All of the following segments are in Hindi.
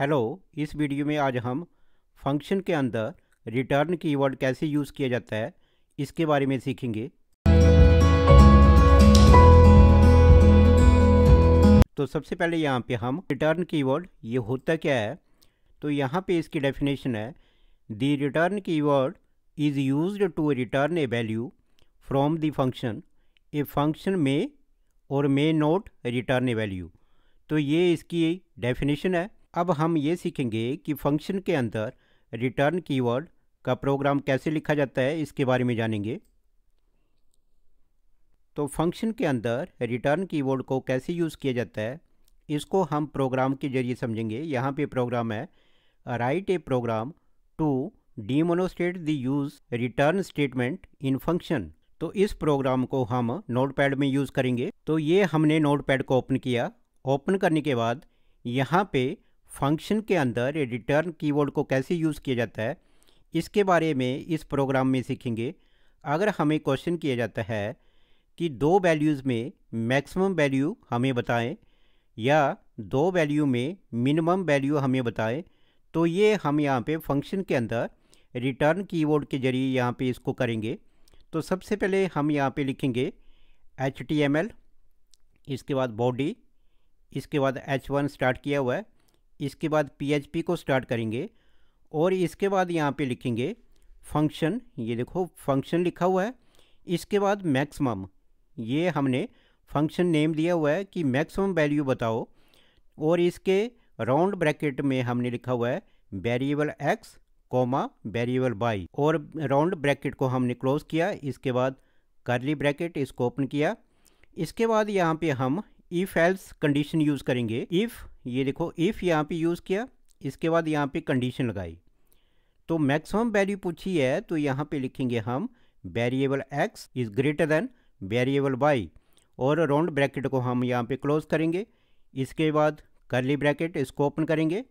हेलो इस वीडियो में आज हम फंक्शन के अंदर रिटर्न कीवर्ड कैसे यूज़ किया जाता है इसके बारे में सीखेंगे तो सबसे पहले यहाँ पे हम रिटर्न कीवर्ड ये होता क्या है तो यहाँ पे इसकी डेफिनेशन है the return keyword is use to return a value from the function a function में और may not return a value तो ये इसकी डेफिनेशन है अब हम ये सीखेंगे कि फंक्शन के अंदर रिटर्न कीवर्ड का प्रोग्राम कैसे लिखा जाता है इसके बारे में जानेंगे तो फंक्शन के अंदर रिटर्न कीवर्ड को कैसे यूज़ किया जाता है इसको हम प्रोग्राम के जरिए समझेंगे यहाँ पे प्रोग्राम है write a program to demonstrate the use return statement in function तो इस प्रोग्राम को हम नोटपैड में यूज़ करेंगे तो ये हमने नोटपैड को ओपन किया ओपन करने के बाद यहाँ पे फंक्शन के अंदर रिटर्न कीवर्ड को कैसे यूज़ किया जाता है इसके बारे में इस प्रोग्राम में सीखेंगे अगर हमें क्वेश्चन किया जाता है कि दो वैल्यूज़ में मैक्सिमम वैल्यू हमें बताएं या दो वैल्यू में मिनिमम वैल्यू हमें बताएं तो ये हम यहाँ पे फंक्शन के अंदर रिटर्न कीवर्ड के ज़रिए यहाँ पे इसको करेंगे तो सबसे पहले हम यहाँ पे लिखेंगे एच इसके बाद बॉडी इसके बाद एच वन स्टार्ट किया हुआ है इसके बाद पी को स्टार्ट करेंगे और इसके बाद यहाँ पे लिखेंगे फंक्शन ये देखो फंक्शन लिखा हुआ है इसके बाद मैक्सिमम ये हमने फंक्शन नेम दिया हुआ है कि मैक्सिमम वैल्यू बताओ और इसके राउंड ब्रैकेट में हमने लिखा हुआ है variable X comma variable Y और राउंड ब्रैकेट को हमने क्लोज किया इसके बाद करली ब्रैकेट इसको ओपन किया इसके बाद यहाँ पे हम इफ एल्स कंडीशन यूज़ करेंगे इफ़ ये देखो इफ़ यहाँ पे यूज़ किया इसके बाद यहाँ पे कंडीशन लगाई तो मैक्सिमम वैल्यू पूछी है तो यहाँ पे लिखेंगे हम variable X is greater than variable Y और राउंड ब्रैकेट को हम यहाँ पे क्लोज करेंगे इसके बाद करली ब्रैकेट इसको ओपन करेंगे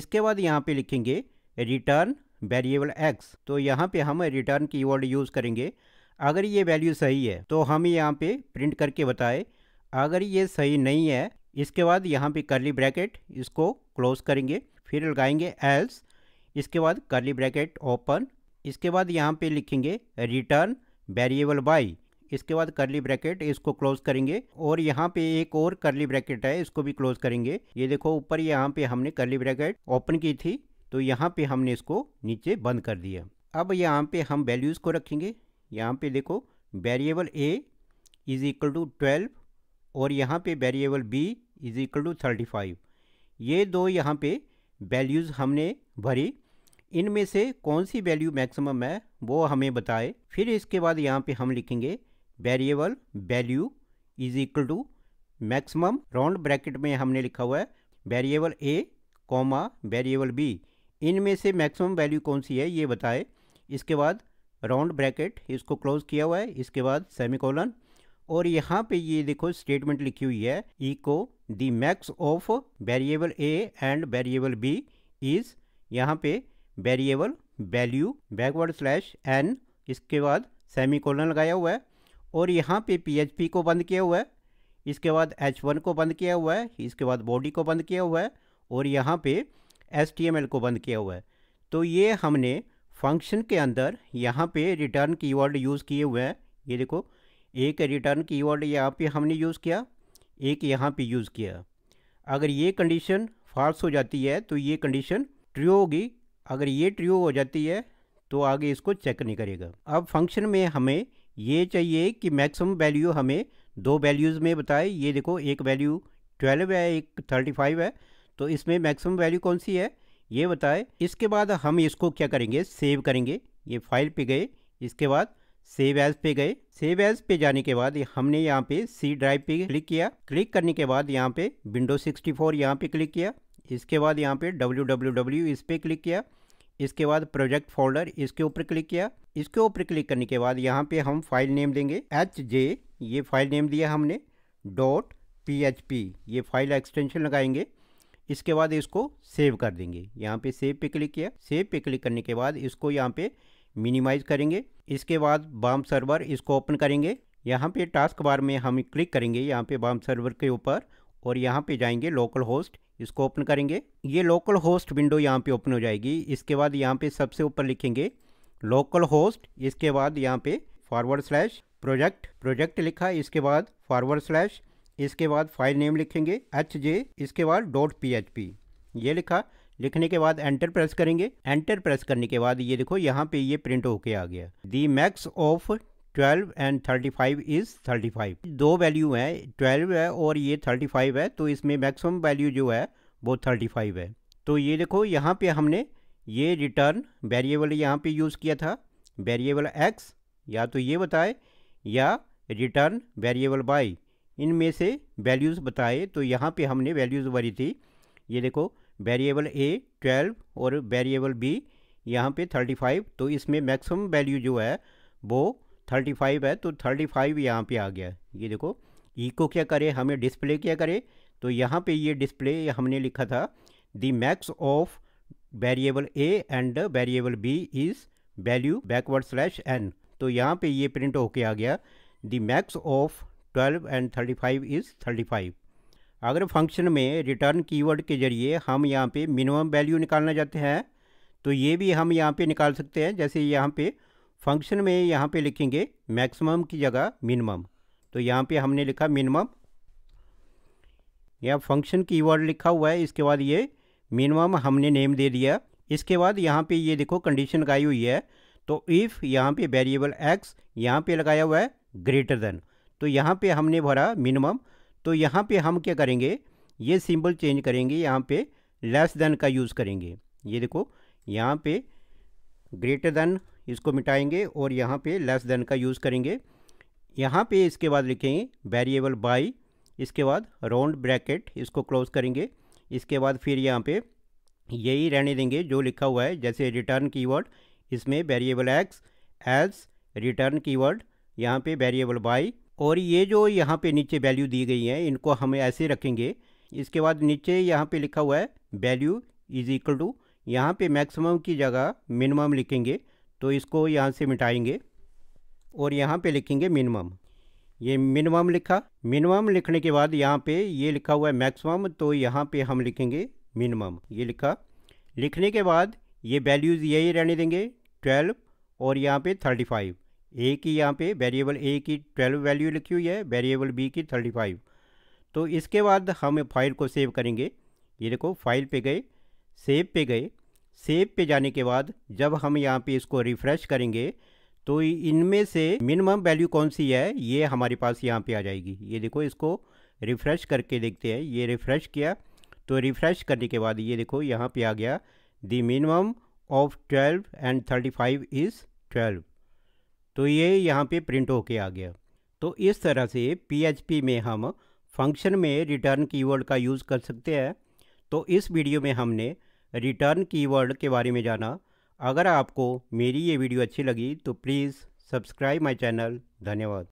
इसके बाद यहाँ पे लिखेंगे रिटर्न वेरिएबल एक्स तो यहाँ पे हम रिटर्न वर्ड यूज़ करेंगे अगर ये वैल्यू सही है तो हम यहाँ पे प्रिंट करके बताएं अगर ये सही नहीं है इसके बाद यहाँ पे करली ब्रैकेट इसको क्लोज करेंगे फिर लगाएंगे एल्स इसके बाद करली ब्रैकेट ओपन इसके बाद यहाँ पे लिखेंगे रिटर्न वेरिएबल बाई इसके बाद करली ब्रैकेट इसको क्लोज करेंगे और यहाँ पे एक और करली ब्रैकेट है इसको भी क्लोज करेंगे ये देखो ऊपर यहाँ पे हमने करली ब्रैकेट ओपन की थी तो यहाँ पे हमने इसको नीचे बंद कर दिया अब यहाँ पे हम वैल्यूज़ को रखेंगे यहाँ पे देखो variable A is equal to twelve और यहाँ पे variable b is equal to thirty five ये दो यहाँ पे वैल्यूज़ हमने भरी इनमें से कौन सी वैल्यू मैक्सिमम है वो हमें बताए फिर इसके बाद यहाँ पे हम लिखेंगे variable value is equal to maximum round bracket में हमने लिखा हुआ है variable A comma variable B इनमें से मैक्सिमम वैल्यू कौन सी है ये बताए इसके बाद राउंड ब्रैकेट इसको क्लोज़ किया हुआ है इसके बाद सेमिकोलन और यहाँ पे ये देखो स्टेटमेंट लिखी हुई है echo the max of variable A and variable B is यहाँ पे variable value backward slash N इसके बाद सेमी कॉलन लगाया हुआ है और यहाँ पे पी को बंद किया हुआ है इसके बाद एच वन को बंद किया हुआ है इसके बाद बॉडी को बंद किया हुआ है और यहाँ पे एस को बंद किया हुआ है तो ये हमने फंक्शन के अंदर यहाँ पे रिटर्न कीवर्ड यूज़ किए हुए हैं ये देखो एक रिटर्न की वर्ड यहाँ पे हमने यूज़ किया एक यहाँ पे यूज़ किया अगर ये कंडीशन फॉल्स हो जाती है तो ये कंडीशन ट्रू होगी अगर ये ट्रू हो जाती है तो आगे इसको चेक नहीं करेगा अब फंक्शन में हमें ये चाहिए कि मैक्सिमम वैल्यू हमें दो वैल्यूज़ में बताए ये देखो एक वैल्यू ट्वेल्व है एक थर्टी फाइव है तो इसमें मैक्सिमम वैल्यू कौन सी है ये बताए इसके बाद हम इसको क्या करेंगे सेव करेंगे ये फाइल पे गए इसके बाद सेव एज पे गए सेव एज पे जाने के बाद हमने यहाँ पे सी ड्राइव पे क्लिक किया क्लिक करने के बाद यहाँ पे विंडो 64 फोर यहाँ पे क्लिक किया इसके बाद यहाँ पे डब्ल्यू डब्ल्यू डब्ल्यू इस पे क्लिक किया इसके बाद प्रोजेक्ट फोल्डर इसके ऊपर क्लिक किया इसके ऊपर क्लिक करने के बाद यहाँ पे हम फाइल नेम देंगे एच जे ये फाइल नेम दिया हमने डॉट पी एच पी ये फाइल एक्सटेंशन लगाएंगे इसके बाद इसको सेव कर देंगे यहाँ पे सेव पे क्लिक किया सेव पे क्लिक करने के बाद इसको यहाँ पे मिनिमाइज करेंगे इसके बाद बाम सर्वर इसको ओपन करेंगे यहाँ पे टास्क बार में हम क्लिक करेंगे यहाँ पे बाम सर्वर के ऊपर और यहाँ पे जाएंगे लोकल होस्ट इसको ओपन करेंगे ये लोकल होस्ट विंडो यहाँ पे ओपन हो जाएगी इसके बाद यहाँ पे सबसे ऊपर लिखेंगे लोकल होस्ट इसके बाद यहाँ पे फॉरवर्ड स्लैश प्रोजेक्ट प्रोजेक्ट लिखा इसके बाद फॉरवर्ड स्लैश इसके बाद फाइल नेम लिखेंगे एच जे इसके बाद डॉट पी एच पी ये लिखा लिखने के बाद एंटर प्रेस करेंगे एंटर प्रेस करने के बाद ये देखो यहाँ पे ये प्रिंट होके आ गया the max of 12 and 35 is 35 दो वैल्यू है 12 है और ये 35 है तो इसमें मैक्सिमम वैल्यू जो है वो 35 है तो ये देखो यहाँ पे हमने ये रिटर्न वेरिएबल यहाँ पे यूज़ किया था वेरिएबल एक्स या तो ये बताए या रिटर्न वेरिएबल बाई इनमें से वैल्यूज़ बताए तो यहाँ पे हमने वैल्यूज़ भरी थी ये देखो वेरिएबल ए ट्वेल्व और वेरिएबल बी यहाँ पे थर्टी फाइव तो इसमें मैक्सिमम वैल्यू जो है वो थर्टी फाइव है तो थर्टी फाइव यहाँ पर आ गया ये देखो ई e को क्या करे हमें डिस्प्ले क्या करे तो यहाँ पे ये डिस्प्ले हमने लिखा था the max of variable A and variable B is value backward slash N तो यहाँ पे ये प्रिंट होके आ गया the max of 12 and 35 is five अगर फंक्शन में रिटर्न कीवर्ड के ज़रिए हम यहाँ पे मिनिमम वैल्यू निकालना चाहते हैं तो ये भी हम यहाँ पे निकाल सकते हैं जैसे यहाँ पे फंक्शन में यहाँ पे लिखेंगे मैक्सिमम की जगह मिनिमम तो यहाँ पे हमने लिखा मिनिमम या फंक्शन कीवर्ड लिखा हुआ है इसके बाद ये मिनिमम हमने नेम दे दिया इसके बाद यहाँ पर ये देखो कंडीशन लगाई हुई है तो इफ़ यहाँ पे वेरिएबल एक्स यहाँ पर लगाया हुआ है ग्रेटर देन तो यहाँ पर हमने भरा मिनिमम तो यहाँ पे हम क्या करेंगे ये सिंबल चेंज करेंगे यहाँ पे लेस देन का यूज़ करेंगे ये देखो यहाँ पे ग्रेटर देन इसको मिटाएंगे और यहाँ पे लेस देन का यूज़ करेंगे यहाँ पे इसके बाद लिखेंगे वेरिएबल बाई इसके बाद राउंड ब्रैकेट इसको क्लोज करेंगे इसके बाद फिर यहाँ पे यही रहने देंगे जो लिखा हुआ है जैसे रिटर्न कीवर्ड इसमें variable X as return keyword यहाँ पे वेरिएबल बाई और ये जो यहाँ पे नीचे वैल्यू दी गई है इनको हम ऐसे रखेंगे इसके बाद नीचे यहाँ पे लिखा हुआ है वैल्यू इज इक्वल टू यहाँ पे मैक्सिमम की जगह मिनिमम लिखेंगे तो इसको यहाँ से मिटाएंगे और यहाँ पे लिखेंगे मिनिमम ये मिनिमम लिखा मिनिमम लिखने के बाद यहाँ पे ये लिखा हुआ है मैक्सिमम तो यहाँ पे हम लिखेंगे मिनिमम ये लिखा लिखने के बाद ये वैल्यूज़ यही रहने देंगे ट्वेल्व और यहाँ पे थर्टी फाइव ए की यहाँ पे वेरिएबल ए की ट्वेल्व वैल्यू लिखी हुई है वेरिएबल बी की थर्टी फाइव तो इसके बाद हम फाइल को सेव करेंगे ये देखो फाइल पे गए सेव पे गए सेव पे जाने के बाद जब हम यहाँ पे इसको रिफ़्रेश करेंगे तो इनमें से मिनिमम वैल्यू कौन सी है ये हमारे पास यहाँ पे आ जाएगी ये देखो इसको रिफ़्रेश करके देखते हैं ये रिफ़्रेश किया तो रिफ़्रेश करने के बाद ये देखो यहाँ पे आ गया the minimum of twelve and thirty five is twelve तो ये यहाँ पे प्रिंट होके आ गया तो इस तरह से पी में हम फंक्शन में रिटर्न कीवर्ड का यूज़ कर सकते हैं तो इस वीडियो में हमने रिटर्न कीवर्ड के बारे में जाना अगर आपको मेरी ये वीडियो अच्छी लगी तो प्लीज़ सब्सक्राइब माय चैनल धन्यवाद